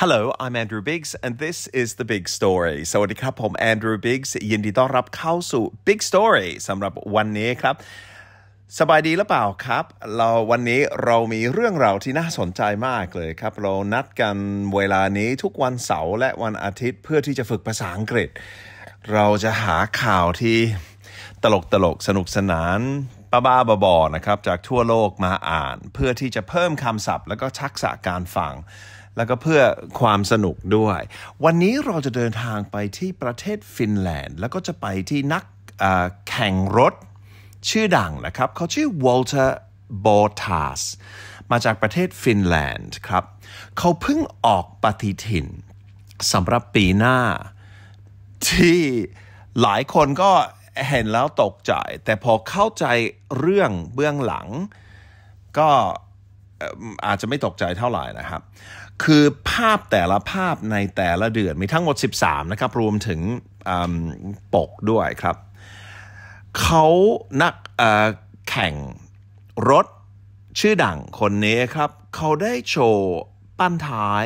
Hello, I'm Andrew Biggs, and this is The Big Story. สวัสดีครับ ผม Andrew Biggs ยินดีต้อนรับเข้าสู่ Big Story สำหรับวันนี้ครับ สบายดีหรือเปล่าครับ เราวันนี้เรามีเรื่องราวที่น่าสนใจมากเลยครับ เรานัดกันเวลานี้ทุกวันเสาร์และวันอาทิตย์ เพื่อที่จะฝึกภาษาอังกฤษ เราจะหาข่าวที่ตลกตลกสนุกสนานบ้าาบอนะครับจากทั่วโลกมาอ่าน เพื่อที่จะเพิ่มคำศัพท์ แล้วก็ทักษะการฟังแล้วก็เพื่อความสนุกด้วย วันนี้เราจะเดินทางไปที่ประเทศฟินแลนด์ แล้วก็จะไปที่นักแข่งรถชื่อดังนะครับ เขาชื่อวอลเตอร์บอทาสมาจากประเทศฟินแลนด์ครับ เขาเพิ่งออกปฏิทินสำหรับปีหน้าที่หลายคนก็เห็นแล้วตกใจ แต่พอเข้าใจเรื่องเบื้องหลัง ก็อาจจะไม่ตกใจเท่าไหร่นะครับคือภาพแต่ละภาพในแต่ละเดือนมีทั้งหมด 13นะครับรวมถึงปกด้วยครับ เขานักแข่งรถชื่อดังคนนี้ครับ เขาได้โชว์ปั้นท้าย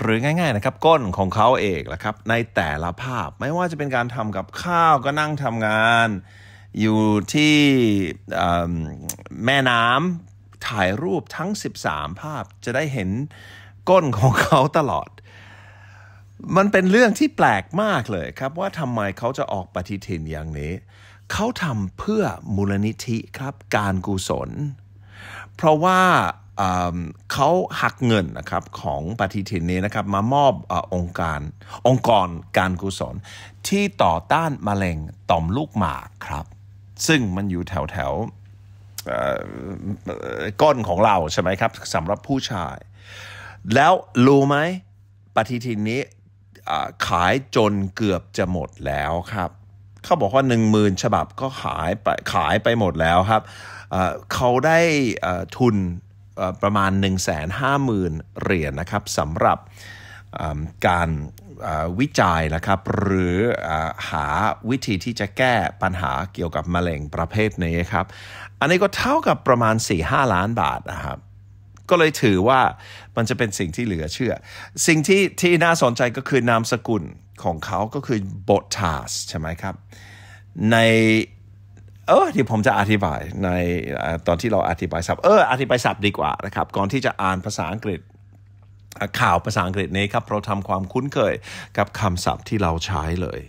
หรือง่ายๆนะครับก้นของเขาเองละครับในแต่ละภาพไม่ว่าจะเป็นการทำกับข้าวก็นั่งทำงาน อยู่ที่แม่น้ำถ่ายรูปทั้ง 13 ภาพจะได้เห็นก้นของเขาตลอด มันเป็นเรื่องที่แปลกมากเลยครับ ว่าทำไมเขาจะออกปฏิทินอย่างนี้ เขาทำเพื่อมูลนิธิครับการกุศล เพราะว่าเขาหักเงินนะครับของปฏิทินนี้นะครับมามอบอองค์การองค์กรการกุศลที่ต่อต้านมะเร็งต่อมลูกหมากครับ ซึ่งมันอยู่แถวแถวก้นของเราใช่ไหมครับสำหรับผู้ชาย แล้วรู้ไหมปฏิทินนี้ขายจนเกือบจะหมดแล้วครับ เขาบอกว่า1 0,000ฉบับก็ขายไปขายไปหมดแล้วครับ เขาได้ทุนประมาณ 1 5 0 0 0 0เหรียญนะครับสำหรับการวิจัยนะครับ หรือหาวิธีที่จะแก้ปัญหาเกี่ยวกับมะเร็งประเภทนี้ครับ อันนี้ก็เท่ากับประมาณ 4-5 ล้านบาทนะครับ ก็เลยถือว่ามันจะเป็นสิ่งที่เหลือเชื่อ สิ่งที่ที่น่าสนใจก็คือนามสกุลของเขาก็คือโบทาสใช่ไหมครับ ในเออที่ผมจะอธิบายในตอนที่เราอธิบายศัพท์เอออธิบายศัพท์ดีกว่านะครับก่อนที่จะอ่านภาษาอังกฤษข่าวภาษาอังกฤษนี้ครับเราทำความคุ้นเคยกับคำศัพท์ที่เราใช้เลย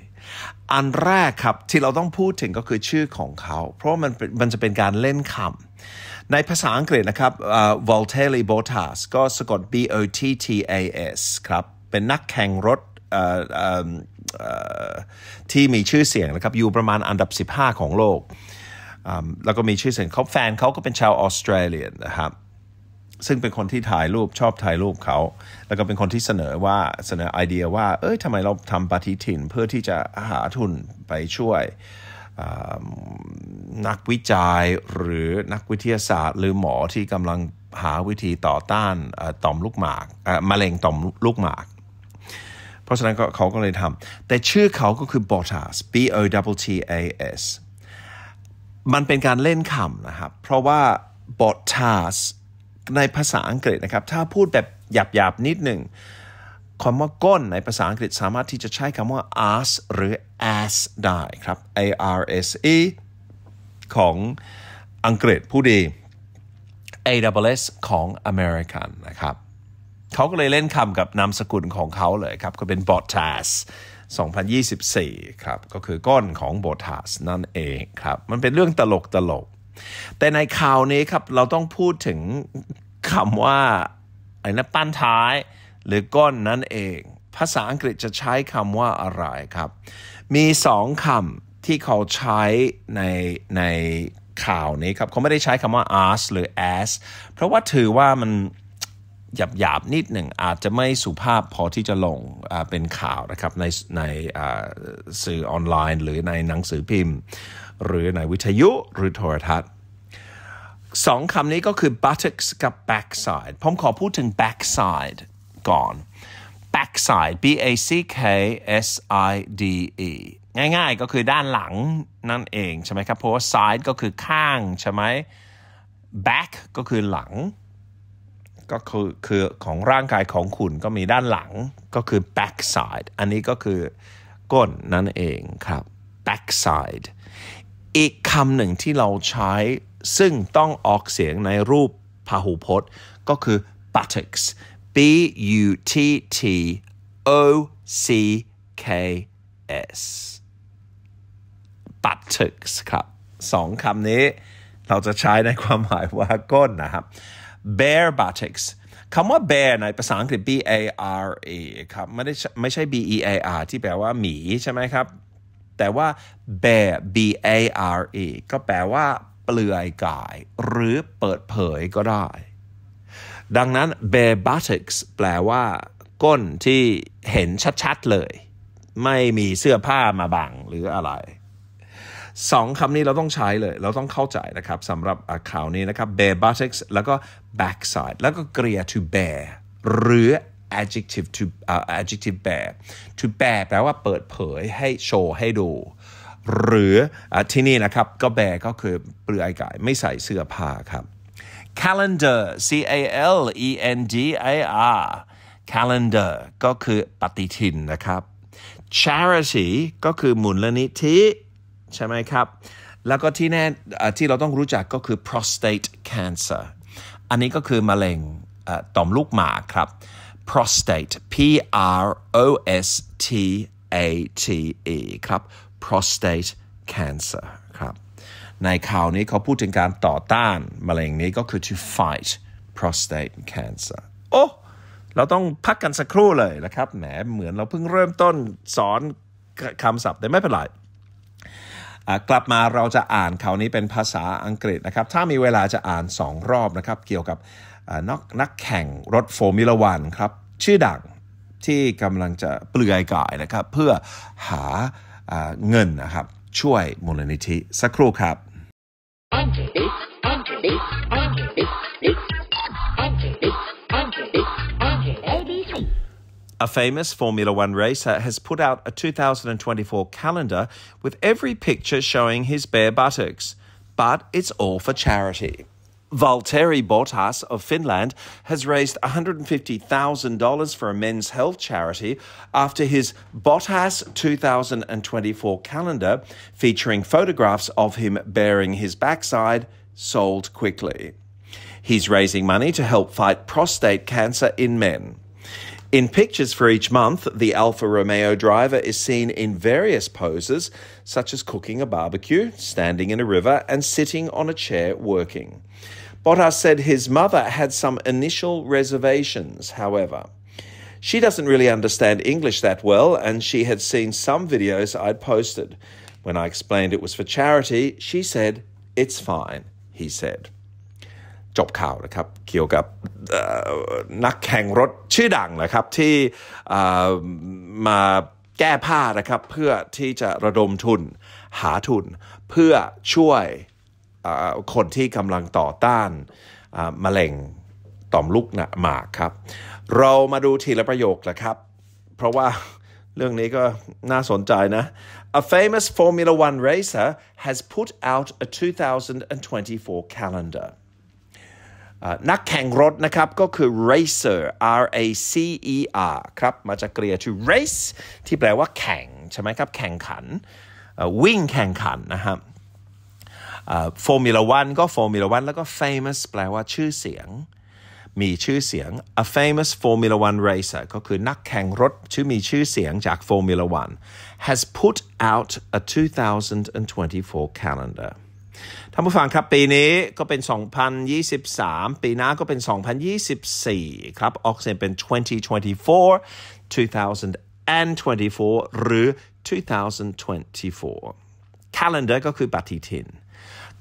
อันแรกครับ ที่เราต้องพูดถึงก็คือชื่อของเขา เพราะมันมันจะเป็นการเล่นคำในภาษาอังกฤษนะครับ uh, v o l t e r i Bottas ก็สะกด B O T T A S ครับเป็นนักแข่งรถที่มีชื่อเสียงนะครับ อยู่ประมาณอันดับ 15 ของโลก แล้วก็มีชื่อเสียงเขาแฟนเขาก็เป็นชาวออสเตรเลียนะครับซึ่งเป็นคนที่ถ่ายรูปชอบถ่ายรูปเขา แล้วก็เป็นคนที่เสนอว่าเสนอไอเดียว่า เอ้ยทำไมเราทำปฏิทินเพื่อที่จะหาทุนไปช่วยนักวิจัยหรือนักวิทยาศาสตร์ หรือหมอที่กำลังหาวิธีต่อต้านต่อมลูกหมากมะเร็งต่อมลูกหมาก เพราะฉะนั้นเขาก็เลยทำแต่ชื่อเขาก็คือ Bottas B O T T A S มันเป็นการเล่นคำนะครับเพราะว่า Bottas ในภาษาอังกฤษนะครับ ถ้าพูดแบบหยาบๆ นิดหนึ่งคำว่าก้นในภาษาอังกฤษสามารถที่จะใช้คำว่า ass หรือ ass ได้ครับ a r s e ของอังกฤษผู้ดี AWS ของอเมริกันนะครับเขาก็เลยเล่นคำกับนามสกุลของเขาเลยครับ ก็เป็น b o t a s 2024 ครับ ก็คือก้อนของ b o t a s นั่นเองครับ มันเป็นเรื่องตลกตลกแต่ในข่าวนี้ครับเราต้องพูดถึงคำว่า ไอ้นะปั้นท้าย หรือก้อนนั่นเอง ภาษาอังกฤษจะใช้คำว่าอะไรครับ มีสองคำที่เขาใช้ในในข่าวนี้ครับเขาไม่ได้ใช้คำว่า a s k หรือ a s k เพราะว่าถือว่ามันหยาบหยาบนิดหนึ่งอาจจะไม่สุภาพพอที่จะลงเป็นข่าวนะครับในในสื่อออนไลน์หรือในหนังสือพิมพ์หรือในวิทยุหรือโทรทัศน์สองคำนี้ก็คือ buttocks กับ backside ผมขอพูดถึง backside ก่อน backside b a c k s i d e ง่ายๆก็คือด้านหลัง นั่นเอง ใช่ไหมครับ เพราะว่า side ก็คือข้างใช่ไหม back ก็คือหลัง ก็คือคือของร่างกายของคุณก็มีด้านหลังก็คือ backside อันนี้ก็คือก้นนั่นเองครับ backside อีกคำหนึ่งที่เราใช้ซึ่งต้องออกเสียงในรูปพหูพจน์ ก็คือ buttocks b u t t o c k s buttocks ครับ สองคำนี้เราจะใช้ในความหมายว่าก้นนะครับ bare buttocks คำว่า bear ในภาษาอังกฤษ b a r e ครับไม่ได้ไม่ใช่ b e a r ที่แปลว่าหมีใช่ไหมครับแต่ว่า bare b a r e ก็แปลว่าเปลือยกาย หรือเปิดเผยก็ได้ ดังนั้น bare buttocks แปลว่าก้นที่เห็นชัด ๆเลย ไม่มีเสื้อผ้ามาบัง หรืออะไรสองคำนี้เราต้องใช้เลย เราต้องเข้าใจนะครับสำหรับข่าวนี้นะครับ bare buttocks แล้วก็ backside แล้วก็ g e a to bear หรือ adjective to uh, adjective bear to bear แปลว่าเปิดเผยให้โชว์ให้ดู หรืออที่นี่นะครับ ก็แบก็คือเปลือยกาย ไม่ใส่เสื้อผ้าครับ calendar c a l e n d a r calendar ก็คือปฏิทินนะครับ charity ก็คือมูลนิธิใช่ไหมครับ แล้วก็ที่แน่ที่เราต้องรู้จักก็คือ prostate cancer อันนี้ก็คือมะเร็งต่อมลูกหมากครับ prostate P R O S T A T E ครับ prostate cancer ครับในข่าวนี้เขาพูดถึงการต่อต้านมะเร็งนี้ก็คือ to fight prostate cancer โอ้ เราต้องพักกันสักครู่เลยนะครับ แหม เหมือนเราเพิ่งเริ่มต้นสอนคำศัพท์ได้ไม่เป็นไร กลับมาเราจะอ่านข่าวนี้เป็นภาษาอังกฤษนะครับ ถ้ามีเวลาจะอ่าน2รอบนะครับเกี่ยวกับนกนักแข่งรถโฟร์มิลวันครับชื่อดังที่กำลังจะเปลือยกายนะครับเพื่อหาเงินนะครับช่วยมูลนิธิสักครู่ครับอ A famous Formula One racer has put out a 2024 calendar with every picture showing his bare buttocks, but it's all for charity. Valteri Bottas of Finland has raised $150,000 for a men's health charity after his Bottas 2024 calendar, featuring photographs of him bearing his backside, sold quickly. He's raising money to help fight prostate cancer in men. In pictures for each month, the Alfa Romeo driver is seen in various poses, such as cooking a barbecue, standing in a river, and sitting on a chair working. Bottas said his mother had some initial reservations, however. She doesn't really understand English that well, and she had seen some videos I'd posted. When I explained it was for charity, she said, It's fine, he said. จบข่าวนะครับเกี่ยวกับนักแข่งรถชื่อดังนะครับที่มาแก้ผ้านะครับเพื่อที่จะระดมทุนหาทุนเพื่อช่วยคนที่กำลังต่อต้านมะเร็งต่อมลูกหมากครับ เรามาดูทีละประโยคนะครับ เพราะว่าเรื่องนี้ก็น่าสนใจนะ A famous Formula One racer has put out a 2024 calendar นักแข่งรถนะครับ ก็คือ racer R A C E R ครับมาจากกรีกชื่อ race ที่แปลว่าแข่ง ใช่ไหมครับ แข่งขัน วิ่งแข่งขันนะครับร์มูลาวันก็ร์มูลาวันแล้วก็ famous แปลว่าชื่อเสียง มีชื่อเสียง a famous Formula One racer ก็คือนักแข่งรถชื่อมีชื่อเสียงจาก Formula One has put out a 2024 calendar ท่านผู้ฟังครับ ปีนี้ก็เป็น 2023 ปีหน้าก็เป็น 2024 ครับออกเสียงเป็น 2024 2024 หรือ 2024 calendar ก็คือปฏิทิน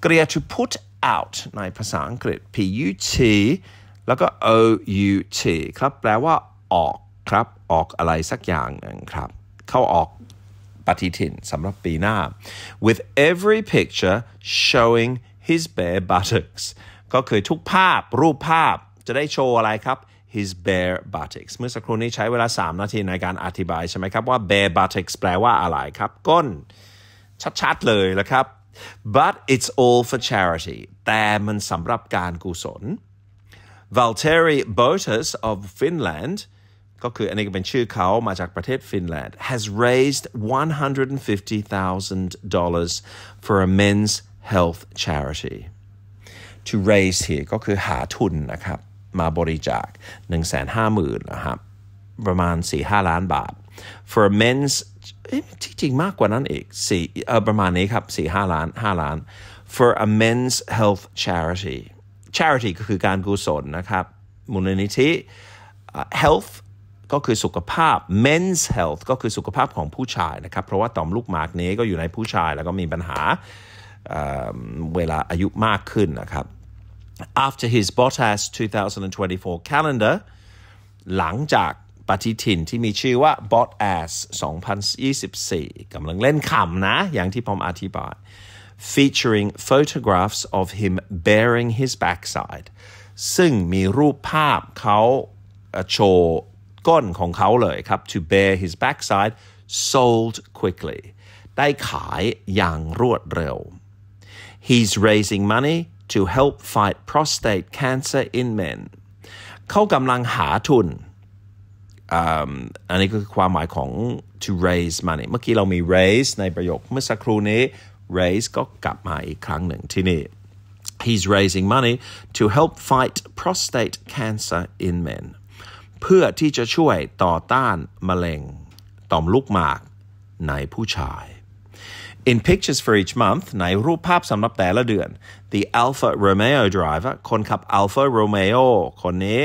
กริยา to put out ในภาษาอังกฤษ p u t แล้วก็ o u t ครับแปลว่าออกครับ ออกอะไรสักอย่างนึงครับ เข้าออกปฏิทินสำหรับปีหน้า with every picture showing his bare buttocks ก็คือทุกภาพรูปภาพจะได้โชว์อะไรครับ his bare buttocks เมื่อสักครู่นี้ใช้เวลา 3 นาที ในการอธิบายใช่ไหมครับ ว่า bare buttocks แปลว่าอะไรครับก้น ชัด ๆ เลยนะครับ But it's all for charity Valteri Botas of Finland ก็คืออันนี้เป็นชื่อเขามาจากประเทศฟินแลนด์ has raised $150,000 for a men's health charity to raise here กคอหาทนนะครบ 150,000นะครับประมาณ 4-5 for a men's ที่จริงมากกว่านั้นอีกสี่ประมาณนี้ครับสี่ห้าล้านห้าล้าน for a men's health charity charity ก็คือการกุศลนะครับมูลนิธิ health ก็คือสุขภาพ men's health ก็คือสุขภาพของผู้ชายนะครับ เพราะว่าต่อมลูกหมากนี้ก็อยู่ในผู้ชาย แล้วก็มีปัญหาเวลาอายุมากขึ้นนะครับ after his Bottas 2024 calendar หลังจากปฏิทินที่มีชื่อว่า Bot Ass 2024กำลังเล่นขำนะอย่างที่ผมอธิบาย featuring photographs of him bearing his backside ซึ่งมีรูปภาพเขาโชว์ก้นของเขาเลยครับ to bear his backside sold quickly ได้ขายอย่างรวดเร็ว he's raising money to help fight prostate cancer in men เขากำลังหาทุนอันนี้ก็คือความหมายของ to raise money เมื่อกี้เรามี raise ในประโยคเมื่อสักครู่นี้ raise ก็กลับมาอีกครั้งหนึ่งที่นี่ he's raising money to help fight prostate cancer in men เพื่อที่จะช่วยต่อต้านมะเร็งต่อมลูกหมากในผู้ชาย In pictures for each month ในรูปภาพสำหรับแต่ละเดือน the Alfa Romeo driver คนขับ Alfa Romeo คนนี้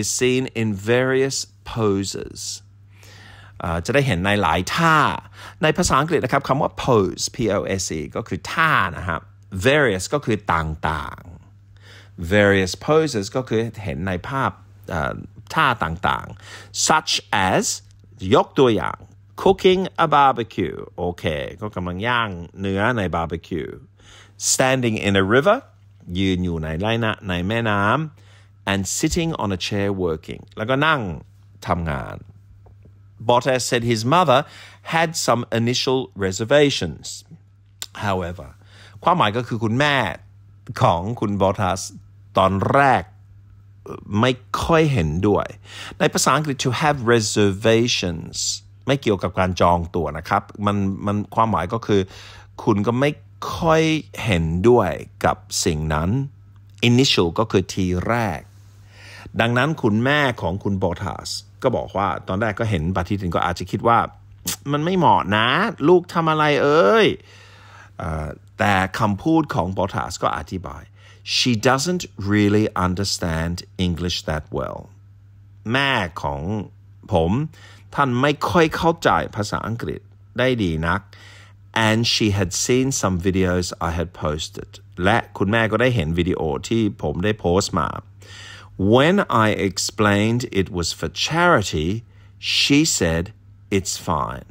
is seen in various poses จะได้เห็นในหลายท่าในภาษาอังกฤษนะครับคำว่า pose p o s e ก็คือท่านะครับ various ก็คือต่างๆ various poses ก็คือเห็นในภาพท่าต่างๆ such as ยกตัวอย่าง cooking a barbecue โอเคก็กำลังย่างเนื้อในบาร์บีคิว standing in a river ยืนอยู่ในไร่นะในแม่น้ำ and sitting on a chair working แล้วก็นั่งทำงาน Bottas said his mother had some initial reservations. However, ความหมายก็คือคุณแม่ของคุณบอทัสตอนแรกไม่ค่อยเห็นด้วย ในภาษาอังกฤษ to have reservations ไม่เกี่ยวกับการจองตั๋วนะครับมันมันความหมายก็คือ คุณก็ไม่ค่อยเห็นด้วยกับสิ่งนั้น initial ก็คือทีแรก ดังนั้นคุณแม่ของคุณบอทัสก็บอกว่าตอนแรกก็เห็นปฏิทินก็อาจจะคิดว่ามันไม่เหมาะนะ ลูกทำอะไรเอ้ยแต่คำพูดของบอทัสก็อธิบาย she doesn't really understand English that well แม่ของผมท่านไม่ค่อยเข้าใจภาษาอังกฤษได้ดีนัก and she had seen some videos I had posted และคุณแม่ก็ได้เห็นวิดีโอที่ผมได้โพสต์มา When I explained it was for charity, she said it's fine.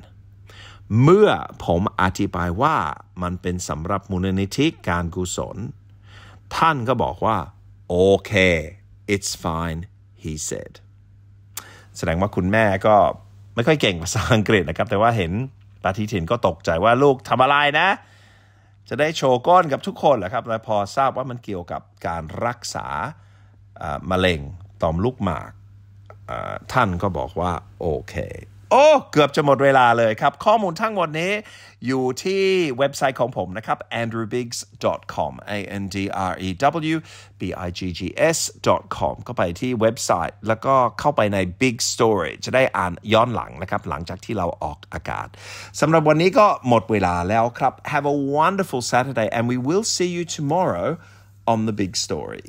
เมื่อผมอธิบายว่ามันเป็นสำหรับมูลนิธิการกุศล ท่านก็บอกว่า โอเค it's fine he said แสดงว่าคุณแม่ก็ไม่ค่อยเก่งภาษาอังกฤษนะครับ แต่ว่าเห็นปาทิถินก็ตกใจว่าลูกทำอะไรนะ จะได้โชว์ก้นกับทุกคนเหรอครับ แล้วพอทราบว่ามันเกี่ยวกับการรักษามะเร็งต่อมลูกหมากท่านก็บอกว่า โอเคโอ้เกือบจะหมดเวลาเลยครับข้อมูลทั้งหมดนี้อยู่ที่เว็บไซต์ของผมนะครับ andrewbiggs.com a n d r e w b i g g s com ก็ไปที่เว็บไซต์แล้วก็เข้าไปใน big story จะได้อ่านย้อนหลังนะครับ หลังจากที่เราออกอากาศสำหรับวันนี้ก็หมดเวลาแล้วครับ have a wonderful Saturday and we will see you tomorrow on the big story